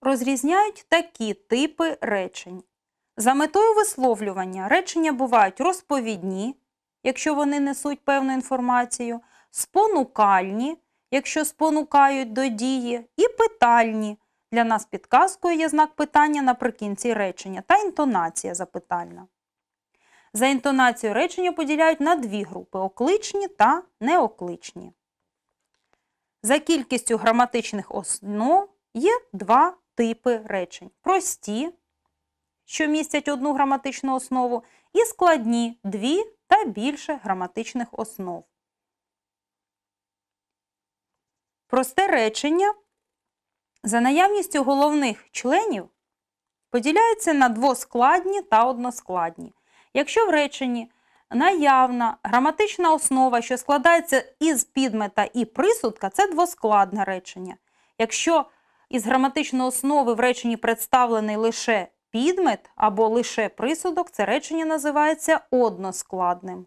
розрізняють такі типи речень. За метою висловлювання речення бувають розповідні, якщо вони несуть певну інформацію, спонукальні, якщо спонукають до дії, і питальні. Для нас підказкою є знак питання наприкінці речення та інтонація запитальна. За інтонацією речення поділяють на дві групи окличні та неокличні. За кількістю граматичних основ є два типи речень. Прості, що містять одну граматичну основу, і складні дві та більше граматичних основ. Просте речення за наявністю головних членів поділяється на двоскладні та односкладні. Якщо в реченні наявна граматична основа, що складається із підмета і присудка, це двоскладне речення. Якщо із граматичної основи в реченні представлений лише підмет або лише присудок, це речення називається односкладним.